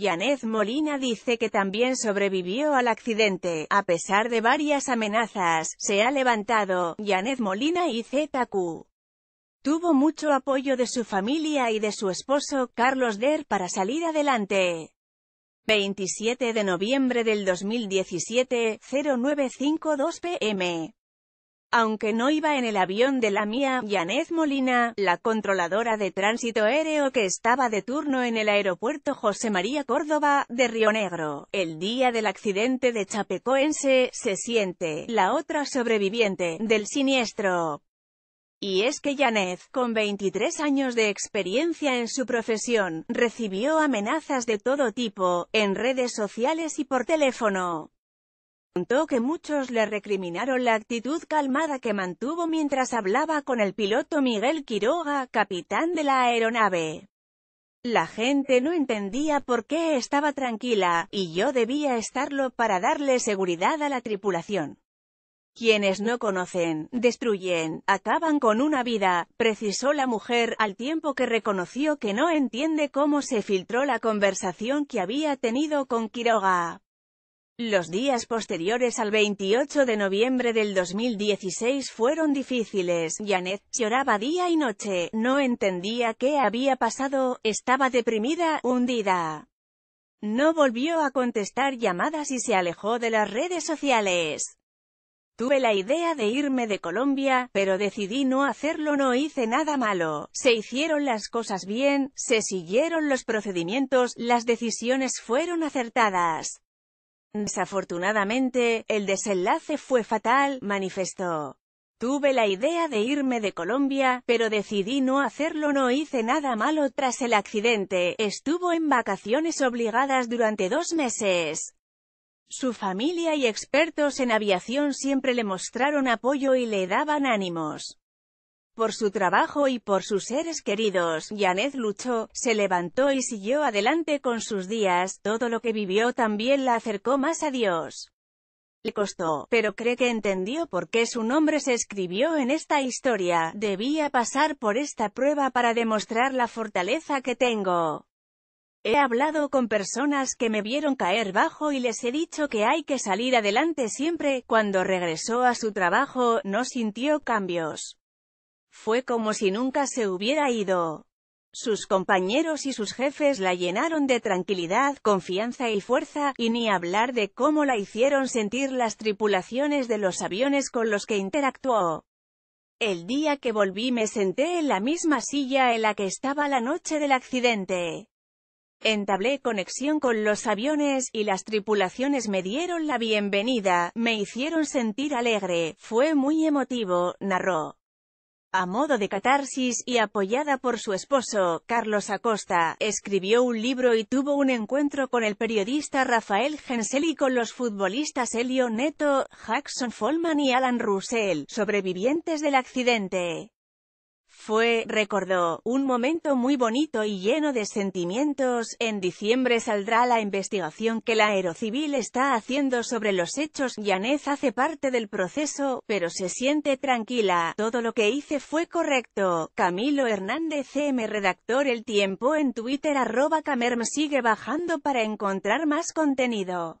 Yanez Molina dice que también sobrevivió al accidente. A pesar de varias amenazas, se ha levantado. Yanez Molina y ZQ. Tuvo mucho apoyo de su familia y de su esposo, Carlos Der, para salir adelante. 27 de noviembre del 2017, 0952 pm. Aunque no iba en el avión de la mía, Yanez Molina, la controladora de tránsito aéreo que estaba de turno en el aeropuerto José María Córdoba, de Río Negro, el día del accidente de Chapecoense, se siente, la otra sobreviviente, del siniestro. Y es que Yanez, con 23 años de experiencia en su profesión, recibió amenazas de todo tipo, en redes sociales y por teléfono que muchos le recriminaron la actitud calmada que mantuvo mientras hablaba con el piloto Miguel Quiroga, capitán de la aeronave. La gente no entendía por qué estaba tranquila, y yo debía estarlo para darle seguridad a la tripulación. Quienes no conocen, destruyen, acaban con una vida, precisó la mujer, al tiempo que reconoció que no entiende cómo se filtró la conversación que había tenido con Quiroga. Los días posteriores al 28 de noviembre del 2016 fueron difíciles. Janet lloraba día y noche, no entendía qué había pasado, estaba deprimida, hundida. No volvió a contestar llamadas y se alejó de las redes sociales. Tuve la idea de irme de Colombia, pero decidí no hacerlo, no hice nada malo. Se hicieron las cosas bien, se siguieron los procedimientos, las decisiones fueron acertadas. Desafortunadamente, el desenlace fue fatal, manifestó. Tuve la idea de irme de Colombia, pero decidí no hacerlo no hice nada malo tras el accidente, estuvo en vacaciones obligadas durante dos meses. Su familia y expertos en aviación siempre le mostraron apoyo y le daban ánimos por su trabajo y por sus seres queridos, Janet luchó, se levantó y siguió adelante con sus días, todo lo que vivió también la acercó más a Dios. Le costó, pero cree que entendió por qué su nombre se escribió en esta historia, debía pasar por esta prueba para demostrar la fortaleza que tengo. He hablado con personas que me vieron caer bajo y les he dicho que hay que salir adelante siempre, cuando regresó a su trabajo, no sintió cambios. Fue como si nunca se hubiera ido. Sus compañeros y sus jefes la llenaron de tranquilidad, confianza y fuerza, y ni hablar de cómo la hicieron sentir las tripulaciones de los aviones con los que interactuó. El día que volví me senté en la misma silla en la que estaba la noche del accidente. Entablé conexión con los aviones, y las tripulaciones me dieron la bienvenida, me hicieron sentir alegre, fue muy emotivo, narró a modo de catarsis y apoyada por su esposo, Carlos Acosta, escribió un libro y tuvo un encuentro con el periodista Rafael Gensel y con los futbolistas Elio Neto, Jackson Follman y Alan Russell, sobrevivientes del accidente. Fue, recordó, un momento muy bonito y lleno de sentimientos. En diciembre saldrá la investigación que la Aerocivil está haciendo sobre los hechos. Yanez hace parte del proceso, pero se siente tranquila. Todo lo que hice fue correcto. Camilo Hernández CM Redactor El Tiempo en Twitter arroba Camerm sigue bajando para encontrar más contenido.